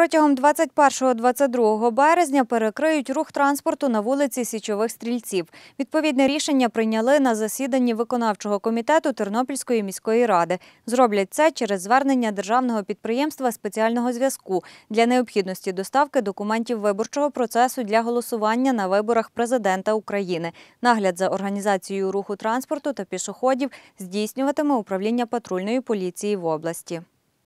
Протягом 21-22 березня перекриють рух транспорту на вулиці Січових стрільців. Відповідне рішення прийняли на засіданні виконавчого комітету Тернопільської міської ради. Зроблять це через звернення державного підприємства спеціального зв'язку для необхідності доставки документів виборчого процесу для голосування на виборах президента України. Нагляд за організацією руху транспорту та пішоходів здійснюватиме управління патрульної поліції в області.